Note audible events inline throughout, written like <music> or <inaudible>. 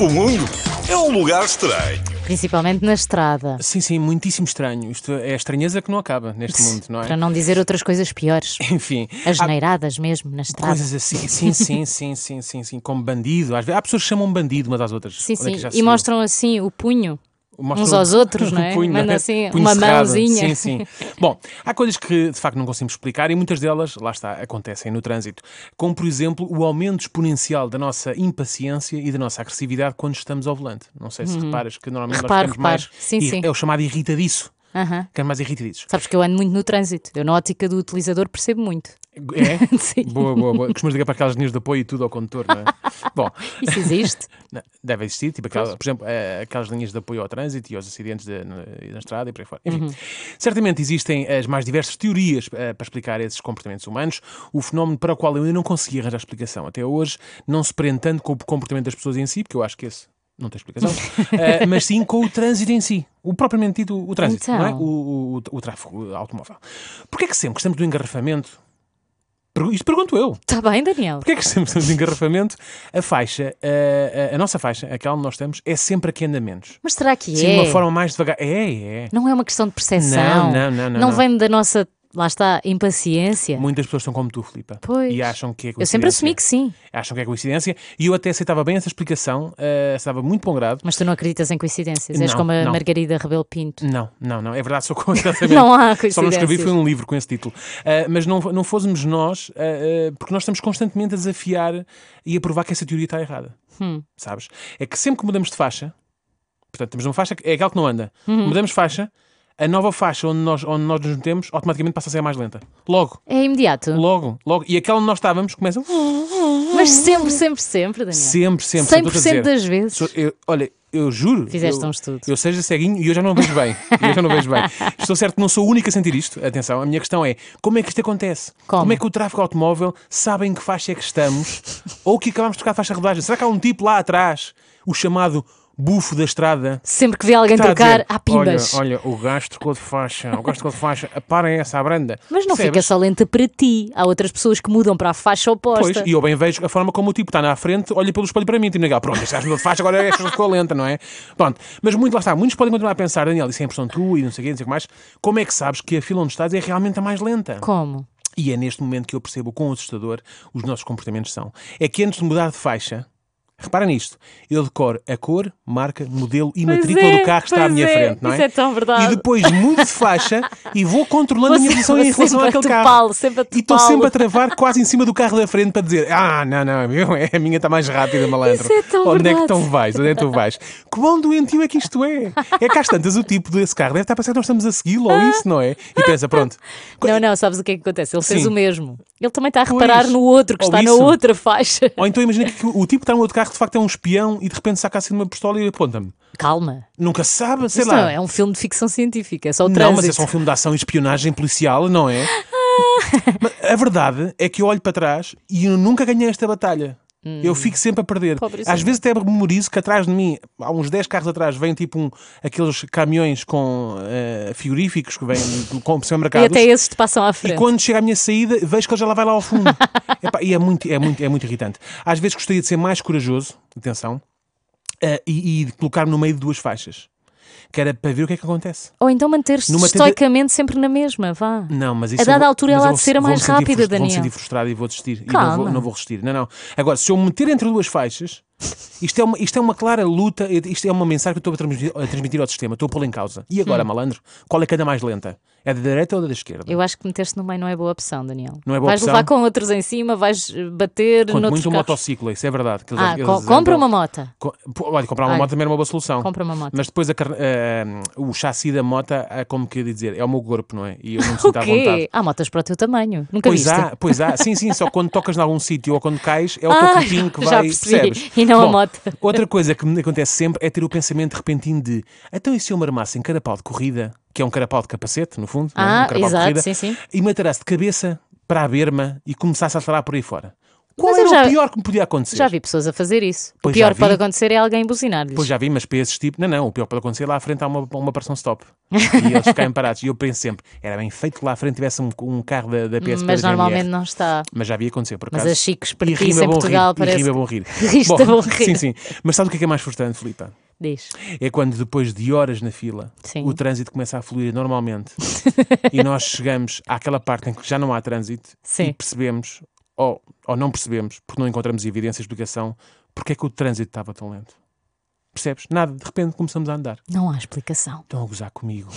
O mundo é um lugar estranho. Principalmente na estrada. Sim, sim, muitíssimo estranho. Isto é a estranheza que não acaba neste mundo, não é? Para não dizer outras coisas piores. <laughs> Enfim. As há... neiradas mesmo na estrada. Coisas assim, <laughs> sim, sim, sim, sim, sim, sim, como bandido. Às vezes, há pessoas que chamam bandido umas às outras. Sim, Onde é sim. É e mostram assim o punho uns aos outros, <laughs> não é? Punho, Manda né? assim punho uma cerrado. mãozinha. Sim, sim. Bom, há coisas que de facto não conseguimos explicar e muitas delas, lá está, acontecem no trânsito. Como, por exemplo, o aumento exponencial da nossa impaciência e da nossa agressividade quando estamos ao volante. Não sei se uhum. reparas que normalmente reparo, nós ficamos reparo. mais. Sim, sim. É o chamado irritadiço. Uhum. Quero é mais irritadiços. Sabes que eu ando muito no trânsito. Eu, na ótica do utilizador, percebo muito. É? <laughs> Sim. Boa, boa, boa. Costumas ligar é para aquelas linhas de apoio e tudo ao condutor, não é? <laughs> Bom. Isso existe? <laughs> Deve existir, tipo aquelas, por exemplo, eh, aquelas linhas de apoio ao trânsito e aos acidentes de, na, na, estrada e por aí fora. Enfim, uhum. certamente existem as mais diversas teorias uh, para explicar esses comportamentos humanos, o fenómeno para o qual eu ainda não consegui arranjar explicação até hoje, não se prende tanto com o comportamento das pessoas em si, porque eu acho que esse não tem explicação, uh, <laughs> mas sim com o trânsito em si, o propriamente dito o trânsito, é? então... é? o, o, o, tráfego automóvel. Porquê é que sempre estamos do engarrafamento? Isto pergunto eu. Está bem, Daniel. Porquê é que sempre estamos de engarrafamento? A faixa, a, a, a, nossa faixa, aquela onde nós estamos, é sempre a que anda menos. Mas será que Sim, é? Sim, de uma é? forma mais devagar. É, é. Não é uma questão de percepção. Não, não, não. Não, não, não. vem da nossa lá está, impaciência. Muitas pessoas são como tu, Filipa. Pois. E acham que é coincidência. Eu sempre assumi que sim. Acham que é coincidência. E eu até aceitava bem essa explicação, uh, aceitava muito bom grado. Mas tu não acreditas em coincidências? Não, És como a não. Margarida Rebelo Pinto. Não, não, não. É verdade, sou contra <laughs> Não há coincidências. Só não escrevi, foi um livro com esse título. Uh, mas não, não fôssemos nós, uh, porque nós estamos constantemente a desafiar e a provar que essa teoria está errada. Hum. Sabes? É que sempre que mudamos de faixa, portanto, temos uma faixa, é aquela que não anda, uhum. mudamos faixa, a nova faixa onde nós, onde nós nos metemos automaticamente passa a ser mais lenta. Logo. É imediato. Logo, logo. E aquela onde nós estávamos começa. Mas sempre, sempre, sempre, Daniel. Sempre, sempre. 100% dizer, das vezes. eu, olha, eu juro. Fizeste eu, um estudo. Eu seja ceguinho e eu já não vejo bem. eu já não vejo bem. Estou certo que não sou o único a sentir isto. Atenção, a minha questão é como é que isto acontece? Como, como é que o tráfego automóvel sabe em que faixa é que estamos ou que acabamos de tocar a faixa de rodagem? Será que há um tipo lá atrás, o chamado bufo da estrada. Sempre que vê alguém que trocar, dizer, há pimbas. Olha, olha, o gajo trocou de faixa, o gajo trocou de faixa, aparem essa à branda. Mas não Percebes? fica só lenta para ti. Há outras pessoas que mudam para a faixa oposta. Pois, e eu bem vejo a forma como o tipo está na frente, olha pelo espelho para mim, tipo, ah, pronto, este gajo mudou de faixa, agora esta ficou lenta, não é? Pronto, mas muito lá está, muitos podem continuar a pensar, Daniel, isso é impressão tu e não sei o quê, não sei o que mais. Como é que sabes que a fila onde estás é realmente a mais lenta? Como? E é neste momento que eu percebo o quão assustador os nossos comportamentos são. É que antes de mudar de faixa, Repara nisto. Eu decoro a cor, marca, modelo e pois matrícula é, do carro que está à minha é, frente, não é? Isso é tão verdade. E depois mudo de faixa e vou controlando a minha posição em relação àquele carro. Sempre a e estou sempre a travar quase em cima do carro da frente para dizer: Ah, não, não, é é, a minha está mais rápida, malandro. Isso é tão Onde verdade. é que tu vais? Onde é que tu vais? Quão doentio é que isto é? É cá tantas o tipo desse carro. Deve estar a pensar que nós estamos a segui-lo ou isso, não é? E pensa, pronto. <laughs> Não, não, sabes o que é que acontece? Ele fez Sim. o mesmo. Ele também está a reparar pois, no outro que está isso. na outra faixa. Ou então imagina que o tipo está no outro carro de facto é um espião e de repente saca assim uma pistola e aponta-me. Calma. Nunca se sabe, sei lá. Não, é um filme de ficção científica, é só o Não, trânsito. mas é só um filme de ação e espionagem policial, não é? <laughs> mas a verdade é que eu olho para trás e eu nunca ganhei esta batalha. Hum. Eu fico sempre a perder. Às vezes até memorizo que atrás de mim, há uns 10 carros atrás, vem tipo um, aqueles caminhões com uh, frigoríficos que vêm com o supermercados. E até esses te passam à frente. E quando chega à minha saída, vejo que ele já lá vai lá ao fundo. <laughs> Epá, e é muito, é, muito, é muito irritante. Às vezes gostaria de ser mais corajoso, atenção, uh, e, e colocar-me no meio de duas faixas que era para ver o que é que acontece. Ou então manter-se estoicamente tenta... sempre na mesma, vá. Não, mas isso A dada vou, altura ela há de ser a mais rápida, frust... Daniel. Vou-me sentir frustrado e vou desistir. Calma. E não vou, não vou resistir. Não, não. Agora, se eu meter entre duas faixas, isto é, uma, isto é uma clara luta, isto é uma mensagem que eu estou a transmitir, a transmitir ao sistema, estou a pô-la em causa. E agora, hum. malandro, qual é que anda mais lenta? É da direita ou é da esquerda? Eu acho que meter-se no meio não é boa opção, Daniel. Não é boa vais opção. Vais levar com outros em cima, vais bater no. Muito um motociclo, isso é verdade. ah, eles co compra uma moto. Co olha, comprar uma moto também era uma boa solução. Compra uma moto. Mas depois a, uh, o chassi da moto, é como que dizer, é o meu corpo, não é? E eu não me sinto <laughs> à vontade. Há motas para o teu tamanho. Nunca pois viste. Há, pois há, sim, sim, só quando tocas em algum sítio ou quando cais, é o teu ah, que <laughs> vai. Já percebi. percebes? não é Bom, a moto. Outra coisa que me acontece sempre é ter o pensamento repentino de então e se eu me armasse em carapau de corrida, que é um carapau de capacete, no fundo, ah, é? um ah, carapau exato, de corrida, sim, sim. e me atarasse de cabeça para a berma e começasse a falar por aí fora. Qual mas era já, o pior que me podia acontecer? Já vi pessoas a fazer isso. Pois o pior que pode acontecer é alguém buzinar-lhes. Pois já vi, mas para esses tipos, não, não, o pior que pode acontecer é lá à frente há uma, uma pressão stop. E eles ficarem parados. E eu penso sempre, era bem feito que lá à frente tivesse um, um carro da, da PSP. Mas da normalmente não está. Mas já vi acontecer, por acaso. Mas a Chico Pertiça em Portugal rir, parece. Rima bom rir. <laughs> Rista bom, bom rir. Sim, sim. Mas sabe o que é, que é mais frustrante, Filipe? Diz. É quando depois de horas na fila Sim. o trânsito começa a fluir normalmente <laughs> e nós chegamos àquela parte em que já não há trânsito Sim. e percebemos, ou, ou não percebemos, porque não encontramos evidência, explicação, porque é que o trânsito estava tão lento. Percebes? Nada, de repente começamos a andar. Não há explicação. Estão a gozar comigo.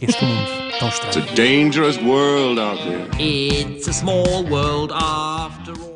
Este mundo tão estranho. It's a dangerous world out there. It's a small world after all.